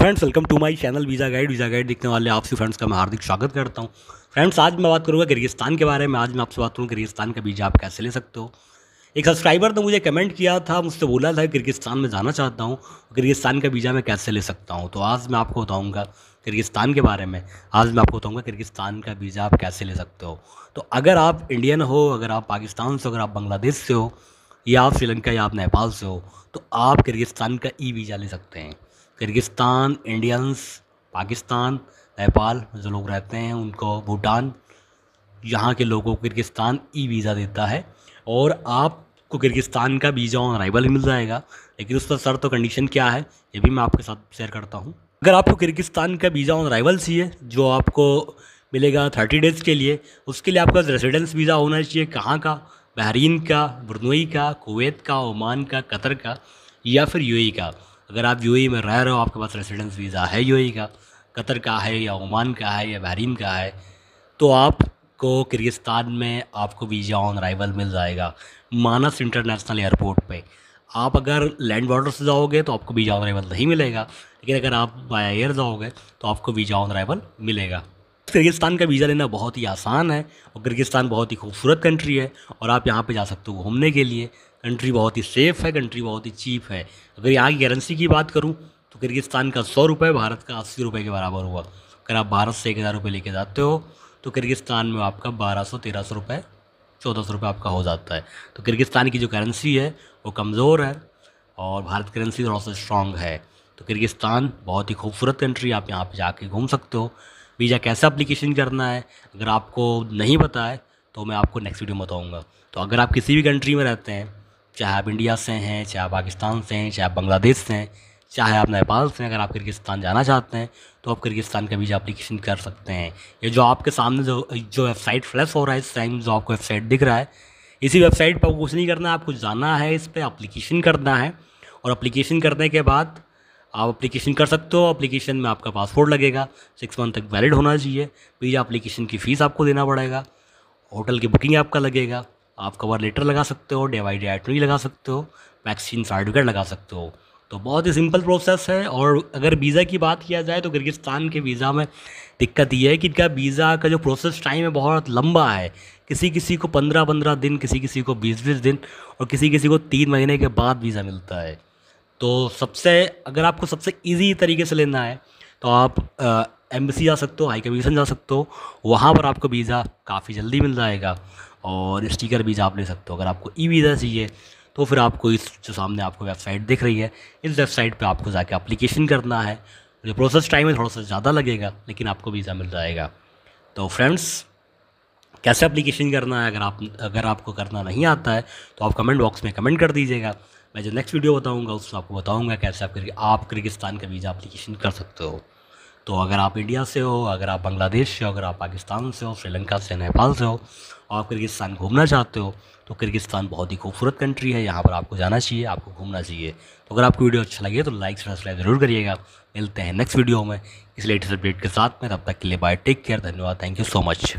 friends welcome to my channel visa guide visa guide देखने वाले आपसे फ्रेंड्स का मैं हार्दिक स्वागत करता हूं फ्रेंड्स आज मैं बात करूंगा किर्गिस्तान के बारे में आज मैं आपसे बात करूँ किर्गिस्तान का वीज़ा आप कैसे ले सकते हो एक सब्सक्राइबर ने मुझे कमेंट किया था मुझसे बोला था किर्गिस्तान में जाना चाहता हूँ किर्गिस्तान का वीज़ा मैं कैसे ले सकता हूँ तो आज मैं आपको बताऊँगा किर्गिस्तान के बारे में आज मैं आपको बताऊँगा किर्गिस्तान का वीज़ा आप कैसे ले सकते हो तो अगर आप इंडियन हो अगर आप पाकिस्तान से अगर आप बांग्लादेश से हो या आप श्रीलंका या आप नेपाल से हो तो आप किर्गिस्तान का ई वीज़ा ले सकते हैं किर्गिस्तान इंडियंस पाकिस्तान नेपाल जो लोग रहते हैं उनको भूटान यहाँ के लोगों को किर्गिस्तान ई वीज़ा देता है और आपको किर्गिस्तान का वीज़ा ऑन अराइवल मिल जाएगा लेकिन उस पर तो कंडीशन क्या है ये भी मैं आपके साथ शेयर करता हूँ अगर आपको किर्गिस्तान का वीज़ा ऑन अराइवल चाहिए जो आपको मिलेगा थर्टी डेज़ के लिए उसके लिए आपका रेसिडेंस वीज़ा होना चाहिए कहाँ का बहरीन का ब्रनोई का कुवैत का ओमान का कतर का या फिर यू का अगर आप यू में रह रहे हो आपके पास रेसिडेंस वीज़ा है यू का कतर का है या ओमान का है या बहरीन का है तो आपको किर्गिस्तान में आपको वीज़ा ऑन अराइवल मिल जाएगा मानस इंटरनेशनल एयरपोर्ट पे आप अगर लैंड बॉर्डर से जाओगे तो आपको वीज़ा ऑन अराइवल नहीं मिलेगा लेकिन अगर आप बाय एयर जाओगे तो आपको वीज़ा ऑन अराइवल मिलेगा किर्गिस्तान का वीज़ा लेना बहुत ही आसान है और किर्गिस्तान बहुत ही खूबसूरत कंट्री है और आप यहाँ पर जा सकते हो घूमने के लिए कंट्री बहुत ही सेफ़ है कंट्री बहुत ही चीप है अगर यहाँ की करेंसी की बात करूँ तो किर्गिस्तान का सौ रुपये भारत का अस्सी रुपये के बराबर हुआ अगर आप भारत से एक हज़ार रुपये लेके जाते हो तो किर्गिस्तान में आपका बारह सौ तेरह सौ रुपये चौदह सौ रुपये आपका हो जाता है तो किर्गिस्तान की जो करेंसी है वो कमज़ोर है और भारत की करेंसी थोड़ा सा स्ट्रॉन्ग है तो किर्गिस्तान बहुत ही खूबसूरत कंट्री आप यहाँ पर जाके घूम सकते हो वीज़ा कैसे अप्लीकेशन करना है अगर आपको नहीं पता है तो मैं आपको नेक्स्ट वीडियो में बताऊँगा तो अगर आप किसी भी कंट्री में रहते हैं चाहे आप इंडिया से हैं चाहे आप पाकिस्तान से हैं चाहे आप बांग्लादेश से हैं चाहे आप नेपाल से अगर आप किर्गिस्तान जाना चाहते हैं तो आप किर्गिस्तान का वीज़ा अप्लीकेशन कर सकते हैं ये जो आपके सामने जो जो वेबसाइट फ्लैश हो रहा है इस टाइम जो आपको वेबसाइट दिख रहा है इसी वेबसाइट पर कुछ नहीं करना है आपको जाना है इस पर अप्लीकेशन करना है और अप्लीकेशन करने के बाद आप अप्लीकेशन कर सकते हो अप्लीकेशन में आपका पासपोर्ट लगेगा सिक्स मंथ तक वैलिड होना चाहिए वीज़ा तो अप्लीकेशन की फ़ीस आपको देना पड़ेगा होटल की बुकिंग आपका लगेगा आप कवर लेटर लगा सकते हो डिवाइड एट्री लगा सकते हो वैक्सीन सर्टिफिकेट लगा सकते हो तो बहुत ही सिंपल प्रोसेस है और अगर वीज़ा की बात किया जाए तो किर्गिस्तान के वीज़ा में दिक्कत ये है कि इनका वीज़ा का जो प्रोसेस टाइम है बहुत लंबा है किसी किसी को पंद्रह पंद्रह दिन किसी किसी को बीस बीस दिन और किसी किसी को तीन महीने के बाद वीज़ा मिलता है तो सबसे अगर आपको सबसे ईजी तरीके से लेना है तो आप एम्बेसी जा सकते हो हाई कमीशन जा सकते हो वहाँ पर आपको वीज़ा काफ़ी जल्दी मिल जाएगा और स्टिकर भी आप ले सकते हो अगर आपको ई वीज़ा चाहिए तो फिर आपको इस जो सामने आपको वेबसाइट दिख रही है इस वेबसाइट पर आपको जाके अप्लीकेशन करना है जो प्रोसेस टाइम है थोड़ा सा ज़्यादा लगेगा लेकिन आपको वीज़ा मिल जाएगा तो फ्रेंड्स कैसे अप्लीकेशन करना है अगर आप अगर आपको करना नहीं आता है तो आप कमेंट बॉक्स में कमेंट कर दीजिएगा मैं जो नेक्स्ट वीडियो बताऊंगा उसमें आपको बताऊंगा कैसे आप आप किर्गिस्तान का वीज़ा अप्लीकेशन कर सकते हो तो अगर आप इंडिया से हो अगर आप बांग्लादेश से हो अगर आप पाकिस्तान से हो श्रीलंका से नेपाल से हो और आप किर्गिस्तान घूमना चाहते हो तो किर्गिस्तान बहुत ही खूबसूरत कंट्री है यहाँ पर आपको जाना चाहिए आपको घूमना चाहिए तो अगर आपको वीडियो अच्छा लगे तो लाइक सब्सक्राइब ज़रूर करिएगा मिलते हैं नेक्स्ट वीडियो में इस लेटेस्ट अपडेट के साथ में तब तक के लिए बाय टेक केयर धन्यवाद थैंक यू सो मच